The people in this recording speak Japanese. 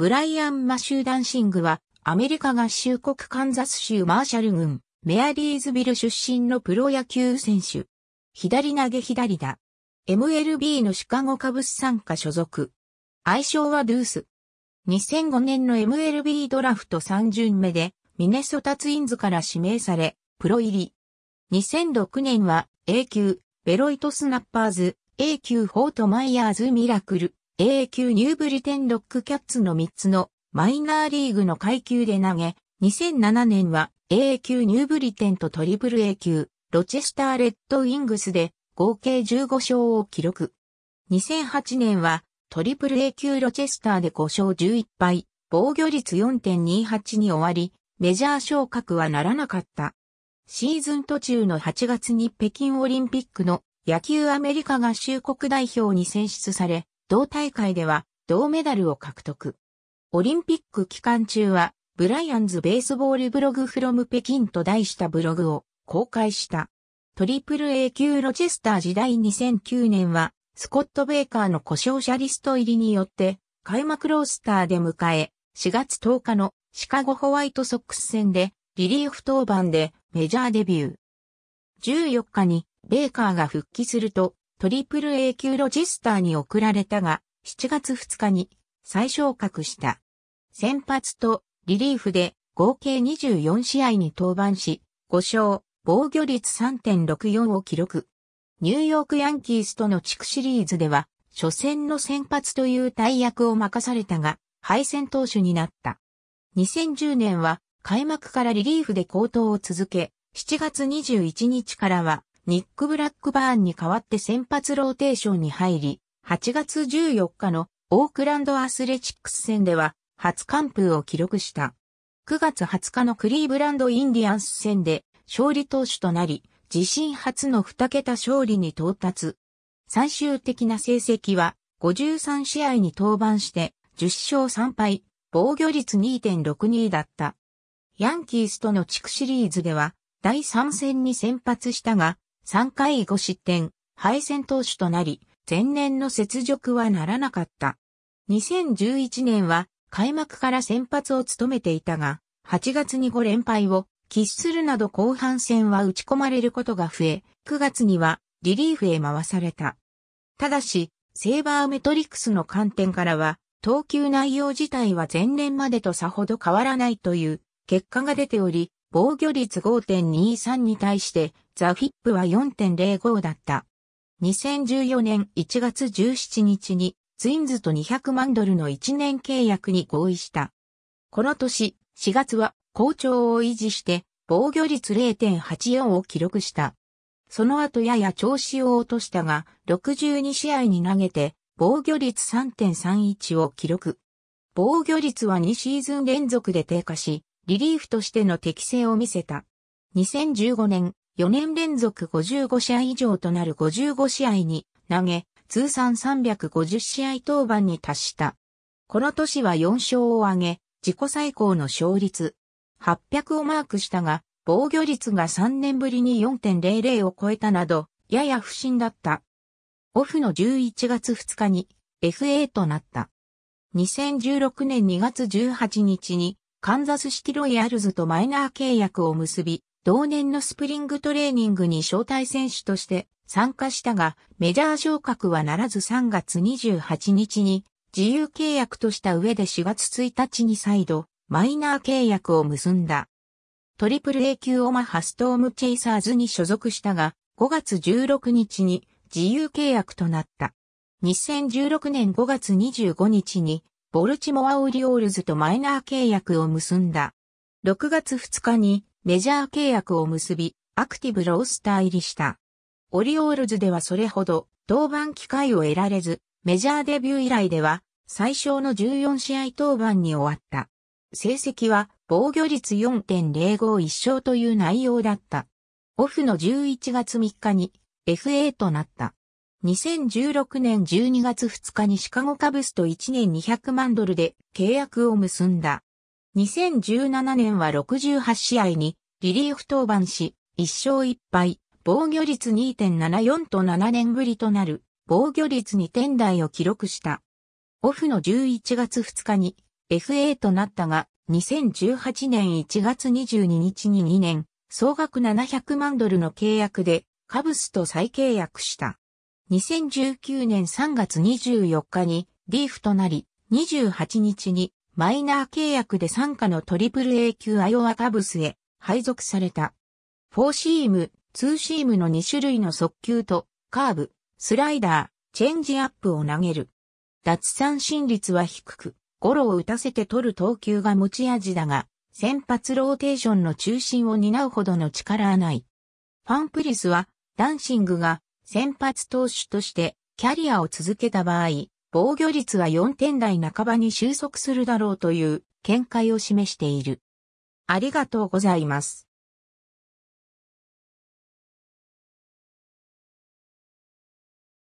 ブライアン・マシュー・ダンシングは、アメリカ合衆国カンザス州マーシャル郡、メアリーズビル出身のプロ野球選手。左投げ左打。MLB のシカゴカブス参加所属。愛称はドゥース。2005年の MLB ドラフト3巡目で、ミネソタツインズから指名され、プロ入り。2006年は A 級、ベロイトスナッパーズ、A 級フォートマイヤーズミラクル。AA 級ニューブリテンロックキャッツの3つのマイナーリーグの階級で投げ、2007年は AA 級ニューブリテンとトリプル A 級、ロチェスターレッドウィングスで合計15勝を記録。2008年はトリプル A 級ロチェスターで5勝11敗、防御率4.28に終わり、メジャー昇格はならなかった。シーズン途中の8月に北京オリンピックの野球アメリカ合衆国代表に選出され、同大会では銅メダルを獲得。オリンピック期間中は、ブライアンズベースボールブログフロム北京と題したブログを公開した。トリプル A 級ロチェスター時代2009年は、スコット・ベイカーの故障者リスト入りによって、開幕ロースターで迎え、4月10日のシカゴホワイトソックス戦で、リリーフ登板でメジャーデビュー。14日にベイカーが復帰すると、AAA 級ロジスターに送られたが、7月2日に再昇格した。先発とリリーフで合計24試合に登板し、5勝、防御率3.64を記録。ニューヨークヤンキースとの地区シリーズでは、初戦の先発という大役を任されたが、敗戦投手になった。2010年は開幕からリリーフで高騰を続け、7月21日からはニック・ブラックバーンに代わって先発ローテーションに入り、8月14日のオークランドアスレチックス戦では初完封を記録した。9月20日のクリーブランドインディアンス戦で勝利投手となり、自身初の2桁勝利に到達。最終的な成績は53試合に登板して10勝3敗、防御率2.62だった。ヤンキースとの地区シリーズでは第3戦に先発したが、3回5失点、敗戦投手となり、前年の雪辱はならなかった。2011年は開幕から先発を務めていたが、8月に5連敗を喫するなど後半戦は打ち込まれることが増え、9月にはリリーフへ回された。ただし、セーバーメトリクスの観点からは、投球内容自体は前年までとさほど変わらないという結果が出ており、防御率5.23に対して、ザ・フィップは4.05だった。2014年1月17日に、ツインズと200万ドルの1年契約に合意した。この年、4月は、好調を維持して、防御率0.84を記録した。その後やや調子を落としたが、62試合に投げて、防御率3.31を記録。防御率は2シーズン連続で低下し、リリーフとしての適性を見せた。2015年、4年連続55試合以上となる55試合に投げ、通算350試合登板に達した。この年は4勝を挙げ、自己最高の勝率、800をマークしたが、防御率が3年ぶりに4.00を超えたなど、やや不振だった。オフの11月2日に FA となった。2016年2月18日にカンザスシティロイヤルズとマイナー契約を結び、同年のスプリングトレーニングに招待選手として参加したが、メジャー昇格はならず3月28日に自由契約とした上で4月1日に再度マイナー契約を結んだ。トリプル A 級オマハストームチェイサーズに所属したが、5月16日に自由契約となった。2016年5月25日にボルチモア・オリオールズとマイナー契約を結んだ。6月2日にメジャー契約を結び、アクティブロースター入りした。オリオールズではそれほど登板機会を得られず、メジャーデビュー以来では最小の14試合登板に終わった。成績は防御率4.051勝という内容だった。オフの11月3日に FA となった。2016年12月2日にシカゴカブスと1年200万ドルで契約を結んだ。2017年は68試合にリリーフ登板し、1勝1敗、防御率2.74と7年ぶりとなる防御率2点台を記録した。オフの11月2日に FA となったが、2018年1月22日に2年、総額700万ドルの契約でカブスと再契約した。2019年3月24日にリーフとなり、28日にマイナー契約で参加の AAA 級アイオワカブスへ配属された。フォーシーム、ツーシームの2種類の速球とカーブ、スライダー、チェンジアップを投げる。脱三振率は低く、ゴロを打たせて取る投球が持ち味だが、先発ローテーションの中心を担うほどの力はない。ファンプリスは、ダンシングが先発投手としてキャリアを続けた場合、防御率は4点台半ばに収束するだろうという見解を示している。ありがとうございます。